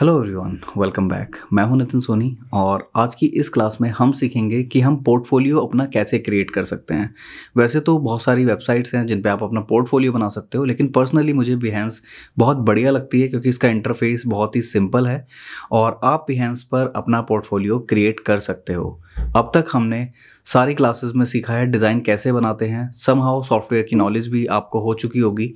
hello everyone welcome back मैं हूं नितिन सोनी और आज की इस क्लास में हम सीखेंगे कि हम पोर्टफोलियो अपना कैसे क्रिएट कर सकते हैं वैसे तो बहुत सारी वेबसाइट्स हैं जिन पे आप अपना पोर्टफोलियो बना सकते हो लेकिन पर्सनली मुझे बिहेंस बहुत बढ़िया लगती है क्योंकि इसका इंटरफेस बहुत ही सिंपल है और आप बिहेंस पर अपना पोर्टफोलियो क्रिएट कर सकते हो अब तक हमने सारी क्लासेस में सीखा है डिज़ाइन कैसे बनाते हैं सम हाउ सॉफ्टवेयर की नॉलेज भी आपको हो चुकी होगी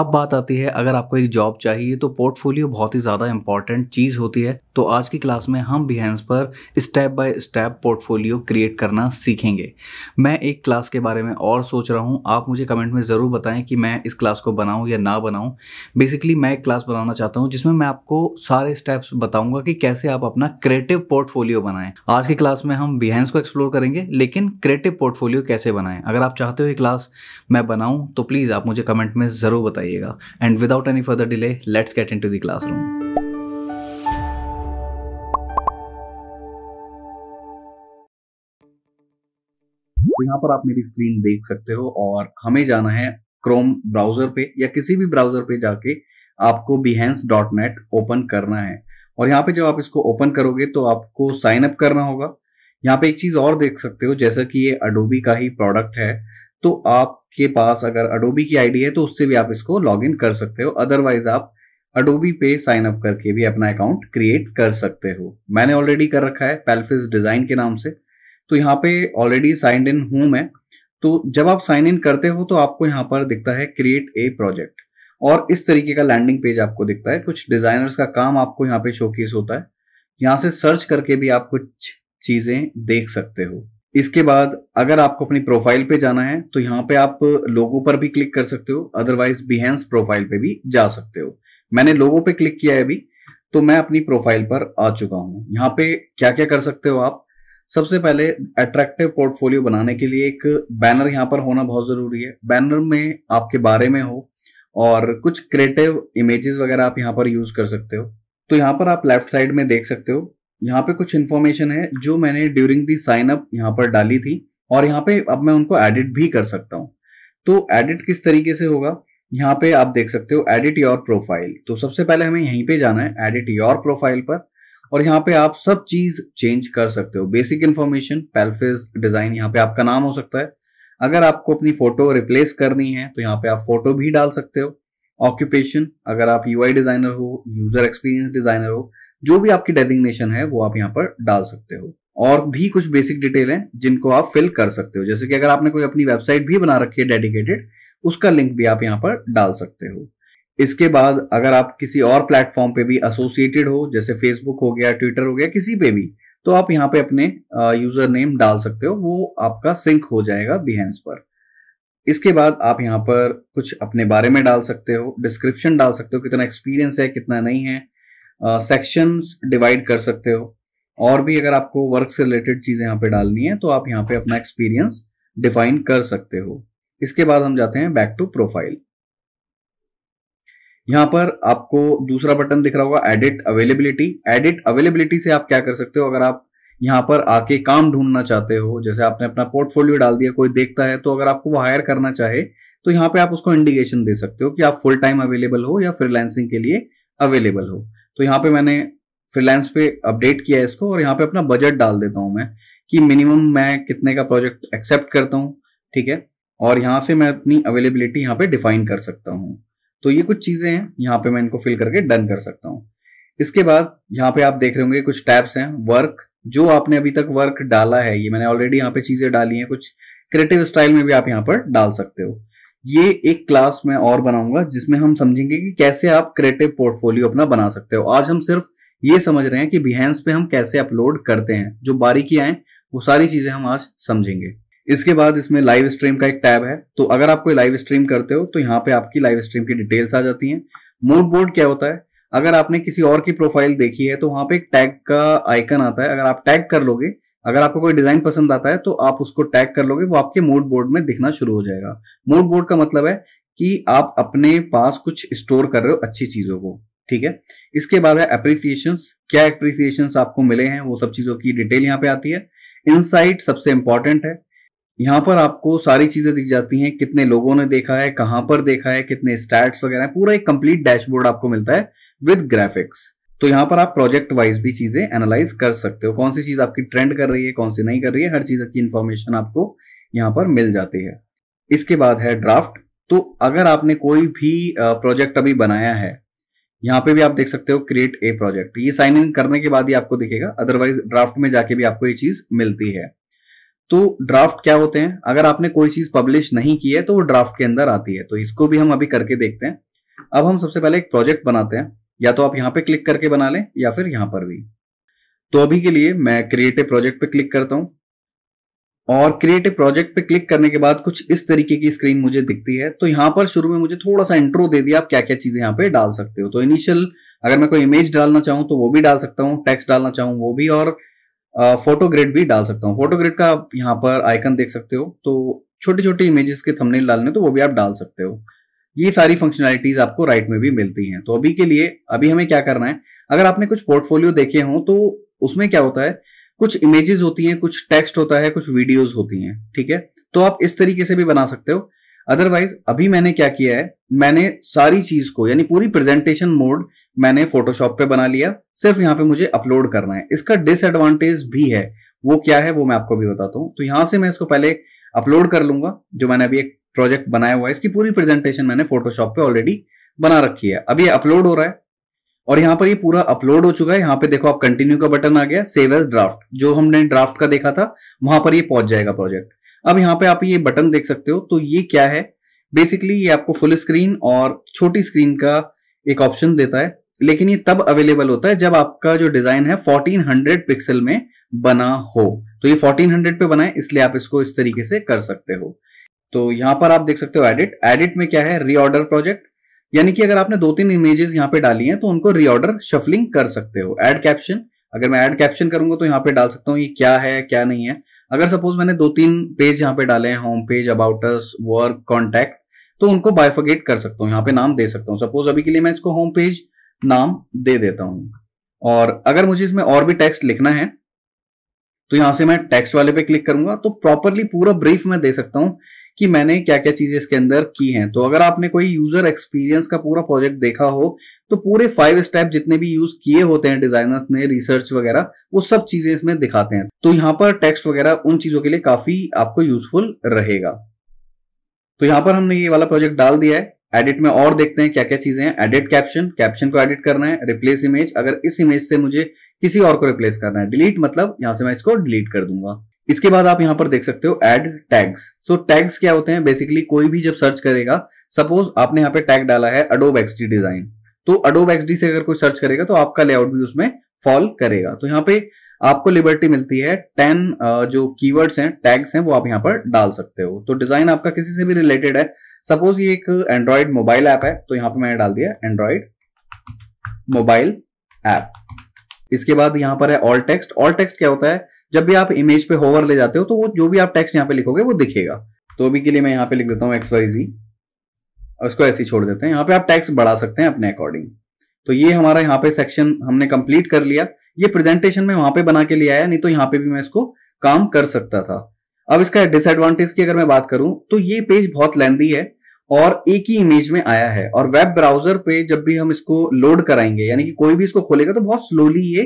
अब बात आती है अगर आपको एक जॉब चाहिए तो पोर्टफोलियो बहुत ही ज़्यादा इंपॉर्टेंट इंपॉर्टेंट चीज़ होती है तो आज की क्लास में हम बिहेंस पर step by step portfolio create करना सीखेंगे मैं एक क्लास के बारे में और सोच रहा हूँ आप मुझे कमेंट में ज़रूर बताएं कि मैं इस क्लास को बनाऊँ या ना बनाऊँ बेसिकली मैं एक क्लास बनाना चाहता हूँ जिसमें मैं आपको सारे स्टेप्स बताऊँगा कि कैसे आप अपना क्रिएटिव पोर्टफोलियो बनाएं आज की क्लास में हम बिहेंस को एक्सप्लोर करेंगे लेकिन क्रिएटिव पोर्टफोलियो कैसे बनाएं अगर आप चाहते हो ये क्लास मैं बनाऊँ तो प्लीज़ आप मुझे कमेंट में ज़रूर बताइएगा and without any further delay let's get into classroom तो यहाँ पर आप मेरी स्क्रीन देख सकते हो और हमें जाना है क्रोम ब्राउजर पे या किसी भी ब्राउजर पे जाके आपको बिहेंस डॉट नेट ओपन करना है और यहाँ पे जब आप इसको ओपन करोगे तो आपको साइन अप करना होगा यहाँ पे एक चीज और देख सकते हो जैसा कि ये अडोबी का ही प्रोडक्ट है तो आपके पास अगर अडोबी की आईडी है तो उससे भी आप इसको लॉग इन कर सकते हो अदरवाइज आप अडोबी पे साइन अप करके भी अपना अकाउंट क्रिएट कर सकते हो मैंने ऑलरेडी कर रखा है पेल्फिस डिजाइन के नाम से तो यहाँ पे ऑलरेडी साइंड इन हूं मैं तो जब आप साइन इन करते हो तो आपको यहाँ पर दिखता है क्रिएट ए प्रोजेक्ट और इस तरीके का लैंडिंग पेज आपको दिखता है कुछ डिजाइनर्स का काम आपको यहाँ पे शोकेस होता है यहाँ से सर्च करके भी आप कुछ चीजें देख सकते हो इसके बाद अगर आपको अपनी प्रोफाइल पे जाना है तो यहाँ पे आप लोगों पर भी क्लिक कर सकते हो अदरवाइज बिहेंस प्रोफाइल पे भी जा सकते हो मैंने लोगों पे क्लिक किया है अभी तो मैं अपनी प्रोफाइल पर आ चुका हूं यहाँ पे क्या क्या कर सकते हो आप सबसे पहले अट्रैक्टिव पोर्टफोलियो बनाने के लिए एक बैनर यहाँ पर होना बहुत जरूरी है बैनर में आपके बारे में हो और कुछ क्रिएटिव इमेजेस वगैरह आप यहाँ पर यूज कर सकते हो तो यहाँ पर आप लेफ्ट साइड में देख सकते हो यहाँ पे कुछ इन्फॉर्मेशन है जो मैंने ड्यूरिंग दी साइन अप यहाँ पर डाली थी और यहाँ पे अब मैं उनको एडिट भी कर सकता हूँ तो एडिट किस तरीके से होगा यहाँ पे आप देख सकते हो एडिट योर प्रोफाइल तो सबसे पहले हमें यहीं पे जाना है एडिट योर प्रोफाइल पर और यहाँ पे आप सब चीज चेंज कर सकते हो बेसिक इन्फॉर्मेशन पेल्फेज डिजाइन यहाँ पे आपका नाम हो सकता है अगर आपको अपनी फोटो रिप्लेस करनी है तो यहाँ पे आप फोटो भी डाल सकते हो ऑक्यूपेशन अगर आप यूआई डिजाइनर हो यूजर एक्सपीरियंस डिजाइनर हो जो भी आपकी डेजिग्नेशन है वो आप यहाँ पर डाल सकते हो और भी कुछ बेसिक डिटेल हैं जिनको आप फिल कर सकते हो जैसे कि अगर आपने कोई अपनी वेबसाइट भी बना रखी है डेडिकेटेड उसका लिंक भी आप यहाँ पर डाल सकते हो इसके बाद अगर आप किसी और प्लेटफॉर्म पे भी एसोसिएटेड हो जैसे फेसबुक हो गया ट्विटर हो गया किसी पे भी तो आप यहाँ पे अपने यूजर नेम डाल सकते हो वो आपका सिंक हो जाएगा बिहेंस पर इसके बाद आप यहाँ पर कुछ अपने बारे में डाल सकते हो डिस्क्रिप्शन डाल सकते हो कितना एक्सपीरियंस है कितना नहीं है सेक्शन डिवाइड कर सकते हो और भी अगर आपको वर्क से रिलेटेड चीज़ें यहाँ पे डालनी है तो आप यहाँ पे अपना एक्सपीरियंस डिफाइन कर सकते हो इसके बाद हम जाते हैं बैक टू प्रोफाइल यहाँ पर आपको दूसरा बटन दिख रहा होगा एडिट अवेलेबिलिटी एडिट अवेलेबिलिटी से आप क्या कर सकते हो अगर आप यहाँ पर आके काम ढूंढना चाहते हो जैसे आपने अपना पोर्टफोलियो डाल दिया कोई देखता है तो अगर आपको वो हायर करना चाहे तो यहाँ पे आप उसको इंडिकेशन दे सकते हो कि आप फुल टाइम अवेलेबल हो या फ्रीलैंसिंग के लिए अवेलेबल हो तो यहाँ पे मैंने फ्रीलैंस पे अपडेट किया है इसको और यहाँ पे अपना बजट डाल देता हूँ मैं कि मिनिमम मैं कितने का प्रोजेक्ट एक्सेप्ट करता हूँ ठीक है और यहाँ से मैं अपनी अवेलेबिलिटी यहाँ पे डिफाइन कर सकता हूँ तो ये कुछ चीज़ें हैं यहाँ पे मैं इनको फिल करके डन कर सकता हूँ इसके बाद यहाँ पे आप देख रहे होंगे कुछ टैब्स हैं वर्क जो आपने अभी तक वर्क डाला है ये मैंने ऑलरेडी यहाँ पे चीज़ें डाली हैं कुछ क्रिएटिव स्टाइल में भी आप यहाँ पर डाल सकते हो ये एक क्लास में और बनाऊंगा जिसमें हम समझेंगे कि कैसे आप क्रिएटिव पोर्टफोलियो अपना बना सकते हो आज हम सिर्फ ये समझ रहे हैं कि बिहेंस पे हम कैसे अपलोड करते हैं जो बारीकियां हैं वो सारी चीज़ें हम आज समझेंगे इसके बाद इसमें लाइव स्ट्रीम का एक टैब है तो अगर आप कोई लाइव स्ट्रीम करते हो तो यहाँ पे आपकी लाइव स्ट्रीम की डिटेल्स आ जाती हैं मूड बोर्ड क्या होता है अगर आपने किसी और की प्रोफाइल देखी है तो वहां पे एक टैग का आइकन आता है अगर आप टैग कर लोगे अगर आपको कोई डिजाइन पसंद आता है तो आप उसको टैग कर लोगे वो आपके मूड बोर्ड में दिखना शुरू हो जाएगा मूड बोर्ड का मतलब है कि आप अपने पास कुछ स्टोर कर रहे हो अच्छी चीजों को ठीक है इसके बाद है अप्रिसिएशन क्या अप्रिसिएशन आपको मिले हैं वो सब चीजों की डिटेल यहाँ पे आती है इनसाइट सबसे इंपॉर्टेंट है यहाँ पर आपको सारी चीजें दिख जाती हैं कितने लोगों ने देखा है कहाँ पर देखा है कितने स्टैट्स वगैरह पूरा एक कंप्लीट डैशबोर्ड आपको मिलता है विद ग्राफिक्स तो यहाँ पर आप प्रोजेक्ट वाइज भी चीजें एनालाइज कर सकते हो कौन सी चीज आपकी ट्रेंड कर रही है कौन सी नहीं कर रही है हर चीज की इन्फॉर्मेशन आपको यहाँ पर मिल जाती है इसके बाद है ड्राफ्ट तो अगर आपने कोई भी प्रोजेक्ट अभी बनाया है यहाँ पे भी आप देख सकते हो क्रिएट ए प्रोजेक्ट ये साइन इन करने के बाद ही आपको दिखेगा अदरवाइज ड्राफ्ट में जाके भी आपको ये चीज मिलती है तो ड्राफ्ट क्या होते हैं अगर आपने कोई चीज पब्लिश नहीं की है तो वो ड्राफ्ट के अंदर आती है तो इसको भी हम अभी करके देखते हैं अब हम सबसे पहले एक प्रोजेक्ट बनाते हैं या तो आप यहाँ पे क्लिक करके बना लें या फिर यहाँ पर भी तो अभी के लिए मैं क्रिएटिव प्रोजेक्ट पे क्लिक करता हूँ और क्रिएटिव प्रोजेक्ट पे क्लिक करने के बाद कुछ इस तरीके की स्क्रीन मुझे दिखती है तो यहां पर शुरू में मुझे थोड़ा सा इंट्रो दे दिया आप क्या क्या चीजें यहाँ पे डाल सकते हो तो इनिशियल अगर मैं कोई इमेज डालना चाहूँ तो वो भी डाल सकता हूँ टेक्स्ट डालना चाहूँ वो भी और फोटो ग्रिड भी डाल सकता हूँ फोटो ग्रिड का आप यहाँ पर आइकन देख सकते हो तो छोटे छोटे इमेजेस के थंबनेल डालने तो वो भी आप डाल सकते हो ये सारी फंक्शनैलिटीज आपको राइट में भी मिलती हैं तो अभी के लिए अभी हमें क्या करना है अगर आपने कुछ पोर्टफोलियो देखे हों तो उसमें क्या होता है कुछ इमेजेस होती हैं कुछ टेक्स्ट होता है कुछ वीडियोस होती हैं ठीक है तो आप इस तरीके से भी बना सकते हो अदरवाइज अभी मैंने क्या किया है मैंने सारी चीज को यानी पूरी प्रेजेंटेशन मोड मैंने फोटोशॉप पे बना लिया सिर्फ यहाँ पे मुझे अपलोड करना है इसका डिसएडवांटेज भी है वो क्या है वो मैं आपको भी बताता हूँ तो यहां से मैं इसको पहले अपलोड कर लूंगा जो मैंने अभी एक प्रोजेक्ट बनाया हुआ है इसकी पूरी प्रेजेंटेशन मैंने फोटोशॉप पे ऑलरेडी बना रखी है अभी अपलोड हो रहा है और यहाँ पर ये पूरा अपलोड हो चुका है यहाँ पे देखो आप कंटिन्यू का बटन आ गया सेव एज ड्राफ्ट जो हमने ड्राफ्ट का देखा था वहां पर ये पहुंच जाएगा प्रोजेक्ट अब यहाँ पे आप ये बटन देख सकते हो तो ये क्या है बेसिकली ये आपको फुल स्क्रीन और छोटी स्क्रीन का एक ऑप्शन देता है लेकिन ये तब अवेलेबल होता है जब आपका जो डिजाइन है 1400 पिक्सल में बना हो तो ये 1400 पे बना है इसलिए आप इसको इस तरीके से कर सकते हो तो यहां पर आप देख सकते हो एडिट एडिट में क्या है रीऑर्डर प्रोजेक्ट यानी कि अगर आपने दो तीन इमेजेस यहां पे डाली हैं तो उनको रीऑर्डर शफलिंग कर सकते हो एड कैप्शन अगर मैं एड कैप्शन करूंगा तो यहां पर डाल सकता हूँ ये क्या है क्या नहीं है अगर सपोज मैंने दो तीन पेज यहाँ पे डाले हैं home page about work contact तो उनको बायफोगेट कर सकता हूँ यहाँ पे नाम दे सकता हूँ सपोज अभी के लिए मैं इसको होम पेज नाम दे देता हूँ और अगर मुझे इसमें और भी टेक्स्ट लिखना है तो यहां से मैं टेक्स्ट वाले पे क्लिक करूंगा तो प्रॉपरली पूरा ब्रीफ मैं दे सकता हूँ कि मैंने क्या क्या चीजें इसके अंदर की हैं तो अगर आपने कोई यूजर एक्सपीरियंस का पूरा प्रोजेक्ट देखा हो तो पूरे फाइव स्टेप जितने भी यूज किए होते हैं डिजाइनर्स ने रिसर्च वगैरह वो सब चीजें इसमें दिखाते हैं तो यहाँ पर टेक्स्ट वगैरह उन चीजों के लिए काफी आपको यूजफुल रहेगा तो यहां पर हमने ये वाला प्रोजेक्ट डाल दिया है एडिट में और देखते हैं क्या क्या चीजें हैं एडिट कैप्शन कैप्शन को एडिट करना है रिप्लेस इमेज अगर इस इमेज से मुझे किसी और को रिप्लेस करना है डिलीट मतलब यहां से मैं इसको डिलीट कर दूंगा इसके बाद आप यहां पर देख सकते हो एड टैग्स सो टैग्स क्या होते हैं बेसिकली कोई भी जब सर्च करेगा सपोज आपने यहाँ पे टैग डाला है अडोब एक्सडी डिजाइन तो अडोब एक्सडी से अगर कोई सर्च करेगा तो आपका लेआउट भी उसमें फॉल करेगा तो यहाँ पे आपको लिबर्टी मिलती है टेन जो कीवर्ड्स हैं टैग्स हैं वो आप यहाँ पर डाल सकते हो तो डिजाइन आपका किसी से भी रिलेटेड है सपोज ये एक एंड्रॉइड मोबाइल ऐप है तो यहाँ पर मैंने डाल दिया एंड्रॉइड मोबाइल ऐप इसके बाद यहाँ पर है ऑल टेक्स्ट ऑल टेक्स्ट क्या होता है जब भी आप इमेज पे होवर ले जाते हो तो वो जो भी आप टेक्स्ट यहाँ पे लिखोगे वो दिखेगा तो अभी के लिए मैं यहाँ पे लिख देता हूँ एक्स वाई जी उसको ऐसे ही छोड़ देते हैं यहाँ पे आप टैक्स बढ़ा सकते हैं अपने अकॉर्डिंग तो ये हमारा यहाँ पे सेक्शन हमने कंप्लीट कर लिया ये प्रेजेंटेशन में वहां पे बना के लिए आया नहीं तो यहाँ पे भी मैं इसको काम कर सकता था अब इसका डिसएडवांटेज की अगर मैं बात करूं तो ये पेज बहुत लेंदी है और एक ही इमेज में आया है और वेब ब्राउजर पे जब भी हम इसको लोड कराएंगे यानी कि कोई भी इसको खोलेगा तो बहुत स्लोली ये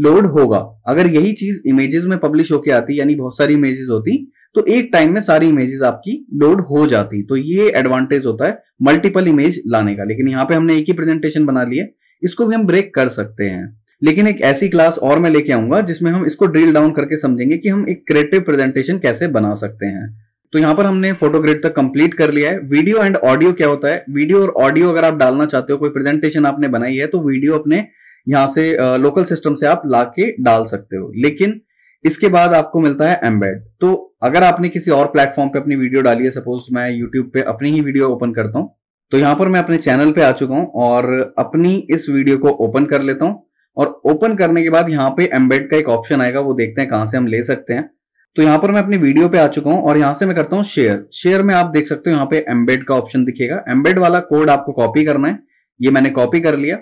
लोड होगा अगर यही चीज इमेजेस में पब्लिश होकर आती यानी बहुत सारी इमेजेस होती तो एक टाइम में सारी इमेजेस आपकी लोड हो जाती तो ये एडवांटेज होता है मल्टीपल इमेज लाने का लेकिन यहाँ पे हमने एक ही प्रेजेंटेशन बना लिया इसको भी हम ब्रेक कर सकते हैं लेकिन एक ऐसी क्लास और मैं लेके आऊंगा जिसमें हम इसको ड्रिल डाउन करके समझेंगे कि हम एक क्रिएटिव प्रेजेंटेशन कैसे बना सकते हैं तो यहाँ पर हमने फोटोग्रेड तक कंप्लीट कर लिया है वीडियो एंड ऑडियो क्या होता है वीडियो और ऑडियो अगर आप डालना चाहते हो कोई प्रेजेंटेशन आपने बनाई है तो वीडियो अपने यहां से लोकल सिस्टम से आप ला के डाल सकते हो लेकिन इसके बाद आपको मिलता है एम्बेड तो अगर आपने किसी और प्लेटफॉर्म पे अपनी वीडियो डाली है सपोज मैं यूट्यूब पे अपनी ही वीडियो ओपन करता हूँ तो यहां पर मैं अपने चैनल पे आ चुका हूं और अपनी इस वीडियो को ओपन कर लेता हूं और ओपन करने के बाद यहां पे एम्बेड का एक ऑप्शन आएगा वो देखते हैं कहां से हम ले सकते हैं तो यहां पर मैं अपनी वीडियो पे आ चुका हूँ और यहां से मैं करता हूँ शेयर शेयर में आप देख सकते हो यहां पे एम्बेड का ऑप्शन दिखेगा एम्बेड वाला कोड आपको कॉपी करना है ये मैंने कॉपी कर लिया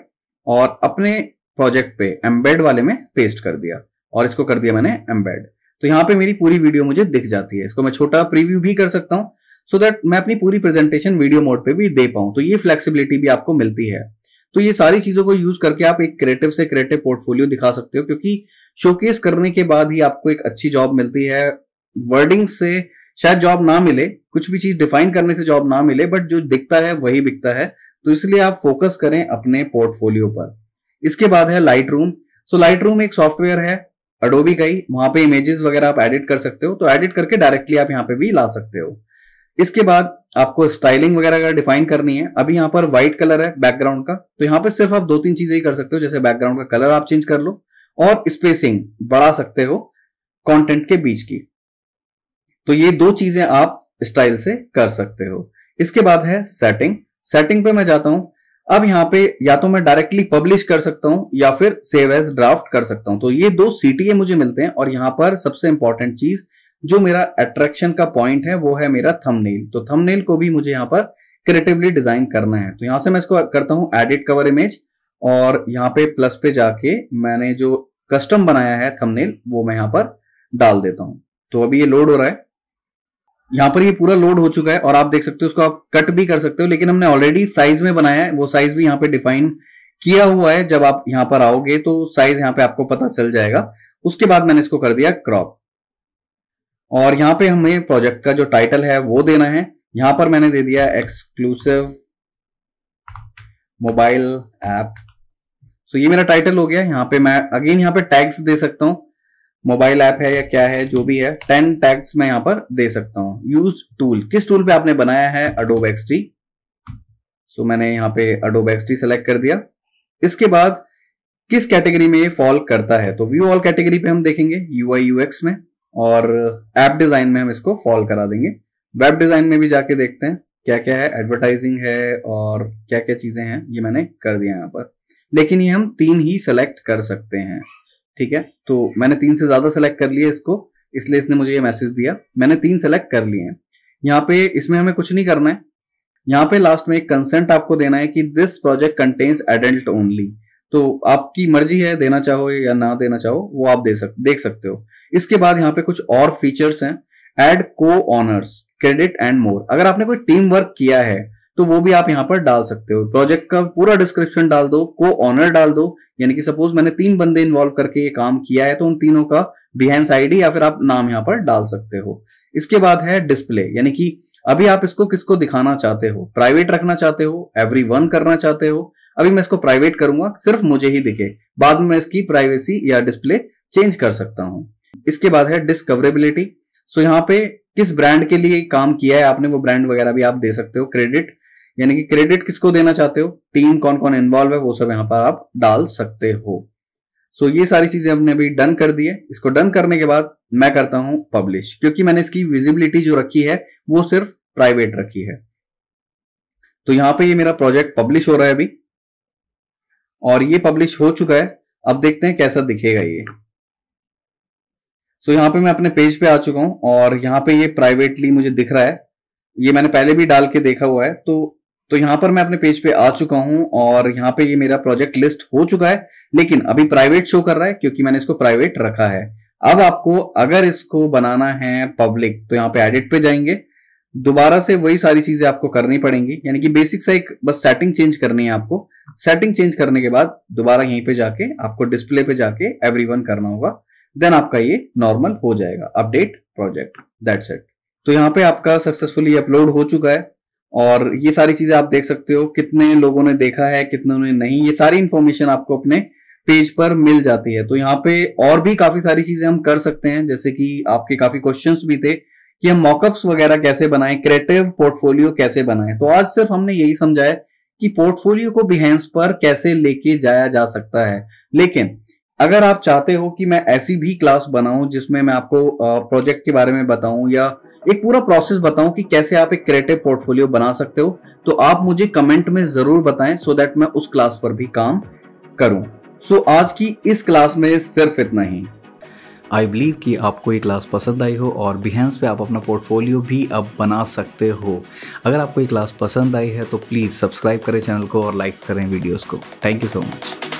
और अपने प्रोजेक्ट पे एम्बेड वाले में पेस्ट कर दिया और इसको कर दिया मैंने एम्बेड तो यहाँ पे मेरी पूरी वीडियो मुझे दिख जाती है इसको मैं छोटा प्रीव्यू भी कर सकता हूँ सो दैट मैं अपनी पूरी प्रेजेंटेशन वीडियो मोड पे भी दे पाऊँ तो ये फ्लेक्सिबिलिटी भी आपको मिलती है तो ये सारी चीजों को यूज करके आप एक क्रिएटिव से क्रिएटिव पोर्टफोलियो दिखा सकते हो क्योंकि शोकेस करने के बाद ही आपको एक अच्छी जॉब मिलती है वर्डिंग से शायद जॉब ना मिले कुछ भी चीज डिफाइन करने से जॉब ना मिले बट जो दिखता है वही बिकता है तो इसलिए आप फोकस करें अपने पोर्टफोलियो पर इसके बाद है Lightroom so Lightroom एक सॉफ्टवेयर है अडोबी का ही वहां पे इमेजेस वगैरह आप एडिट कर सकते हो तो एडिट करके डायरेक्टली आप यहाँ पे भी ला सकते हो इसके बाद आपको स्टाइलिंग वगैरह अगर डिफाइन करनी है अभी यहाँ पर व्हाइट कलर है बैकग्राउंड का तो यहाँ पे सिर्फ आप दो तीन चीजें ही कर सकते हो जैसे बैकग्राउंड का कलर आप चेंज कर लो और स्पेसिंग बढ़ा सकते हो कंटेंट के बीच की तो ये दो चीजें आप स्टाइल से कर सकते हो इसके बाद है सेटिंग सेटिंग पे मैं जाता हूं अब यहां पे या तो मैं डायरेक्टली पब्लिश कर सकता हूं या फिर सेव एज ड्राफ्ट कर सकता हूं तो ये दो सीटीए मुझे मिलते हैं और यहां पर सबसे इंपॉर्टेंट चीज जो मेरा अट्रैक्शन का पॉइंट है वो है मेरा थंबनेल तो थंबनेल को भी मुझे यहां पर क्रिएटिवली डिजाइन करना है तो यहां से मैं इसको करता हूं एडिट कवर इमेज और यहाँ पे प्लस पे जाके मैंने जो कस्टम बनाया है थंबनेल वो मैं यहां पर डाल देता हूं तो अभी ये लोड हो रहा है यहाँ पर ये पूरा लोड हो चुका है और आप देख सकते हो उसको आप कट भी कर सकते हो लेकिन हमने ऑलरेडी साइज में बनाया है वो साइज भी यहाँ पे डिफाइन किया हुआ है जब आप यहाँ पर आओगे तो साइज यहाँ पे आपको पता चल जाएगा उसके बाद मैंने इसको कर दिया क्रॉप और यहाँ पे हमें प्रोजेक्ट का जो टाइटल है वो देना है यहां पर मैंने दे दिया एक्सक्लूसिव मोबाइल ऐप सो ये मेरा टाइटल हो गया यहाँ पे मैं अगेन यहाँ पे टैग्स दे सकता हूँ मोबाइल ऐप है या क्या है जो भी है टेन टैग्स मैं यहां पर दे सकता हूँ यूज टूल किस टूल पे आपने बनाया है अडोब एक्सटी सो मैंने यहां पे अडोब एक्सटी सेलेक्ट कर दिया इसके बाद किस कैटेगरी में ये फॉल करता है तो व्यू ऑल कैटेगरी पे हम देखेंगे यू आई यूएक्स में और एप डिजाइन में हम इसको फॉल करा देंगे वेब डिजाइन में भी जाके देखते हैं क्या क्या है एडवर्टाइजिंग है और क्या क्या चीजें हैं ये मैंने कर दिया यहाँ पर लेकिन ये हम तीन ही सेलेक्ट कर सकते हैं ठीक है तो मैंने तीन से ज्यादा सेलेक्ट कर लिया इसको इसलिए इसने मुझे ये मैसेज दिया मैंने तीन सेलेक्ट कर लिए हैं यहाँ पे इसमें हमें कुछ नहीं करना है यहाँ पे लास्ट में एक कंसेंट आपको देना है कि this project contains adult only तो आपकी मर्जी है देना चाहो या ना देना चाहो वो आप दे सक देख सकते हो इसके बाद यहाँ पे कुछ और फीचर्स हैं एड को ऑनर्स क्रेडिट एंड मोर अगर आपने कोई टीम वर्क किया है तो वो भी आप यहाँ पर डाल सकते हो प्रोजेक्ट का पूरा डिस्क्रिप्शन डाल दो को ऑनर डाल दो यानी कि सपोज मैंने तीन बंदे इन्वॉल्व करके ये काम किया है तो उन तीनों का बिहेंस आईडी या फिर आप नाम यहाँ पर डाल सकते हो इसके बाद है डिस्प्ले यानी कि अभी आप इसको किसको दिखाना चाहते हो प्राइवेट रखना चाहते हो एवरी करना चाहते हो अभी मैं इसको प्राइवेट करूंगा सिर्फ मुझे ही दिखे बाद में इसकी प्राइवेसी या डिस्प्ले चेंज कर सकता हूं इसके बाद है डिस्कवरेबिलिटी सो यहाँ पे किस ब्रांड के लिए काम किया है आपने वो ब्रांड वगैरह भी आप दे सकते हो क्रेडिट यानी कि क्रेडिट किसको देना चाहते हो टीम कौन कौन इन्वॉल्व है वो सब यहाँ पर आप डाल सकते हो सो so, ये सारी चीजें हमने अभी डन कर दी है इसको डन करने के बाद मैं करता हूं पब्लिश क्योंकि मैंने इसकी विजिबिलिटी जो रखी है वो सिर्फ प्राइवेट रखी है तो यहां पे ये मेरा प्रोजेक्ट पब्लिश हो रहा है अभी और ये पब्लिश हो चुका है अब देखते हैं कैसा दिखेगा ये सो so, यहाँ पे मैं अपने पेज पे आ चुका हूं और यहां पे ये प्राइवेटली मुझे दिख रहा है ये मैंने पहले भी डाल के देखा हुआ है तो तो यहां पर मैं अपने पेज पे आ चुका हूं और यहां पे ये मेरा प्रोजेक्ट लिस्ट हो चुका है लेकिन अभी प्राइवेट शो कर रहा है क्योंकि मैंने इसको प्राइवेट रखा है अब आपको अगर इसको बनाना है पब्लिक तो यहाँ पे एडिट पे जाएंगे दोबारा से वही सारी चीजें आपको करनी पड़ेंगी यानी कि बेसिक सा एक बस सेटिंग चेंज करनी है आपको सेटिंग चेंज करने के बाद दोबारा यहीं पे जाके आपको डिस्प्ले पे जाके एवरी करना होगा देन आपका ये नॉर्मल हो जाएगा अपडेट प्रोजेक्ट दैट सेट तो यहाँ पे आपका सक्सेसफुली अपलोड हो चुका है और ये सारी चीजें आप देख सकते हो कितने लोगों ने देखा है कितने ने नहीं ये सारी इन्फॉर्मेशन आपको अपने पेज पर मिल जाती है तो यहाँ पे और भी काफी सारी चीजें हम कर सकते हैं जैसे कि आपके काफी क्वेश्चन भी थे कि हम मॉकअप्स वगैरह कैसे बनाएं क्रिएटिव पोर्टफोलियो कैसे बनाएं तो आज सिर्फ हमने यही समझाया कि पोर्टफोलियो को बिहेंस पर कैसे लेके जाया जा सकता है लेकिन अगर आप चाहते हो कि मैं ऐसी भी क्लास बनाऊं जिसमें मैं आपको प्रोजेक्ट के बारे में बताऊं या एक पूरा प्रोसेस बताऊं कि कैसे आप एक क्रिएटिव पोर्टफोलियो बना सकते हो तो आप मुझे कमेंट में जरूर बताएं सो देट दैट मैं उस क्लास पर भी काम करूं सो so, आज की इस क्लास में सिर्फ इतना ही आई बिलीव कि आपको ये क्लास पसंद आई हो और बिहेंस पे आप अपना पोर्टफोलियो भी अब बना सकते हो अगर आपको ये क्लास पसंद आई है तो प्लीज़ सब्सक्राइब करें चैनल को और लाइक करें वीडियोज़ को थैंक यू सो मच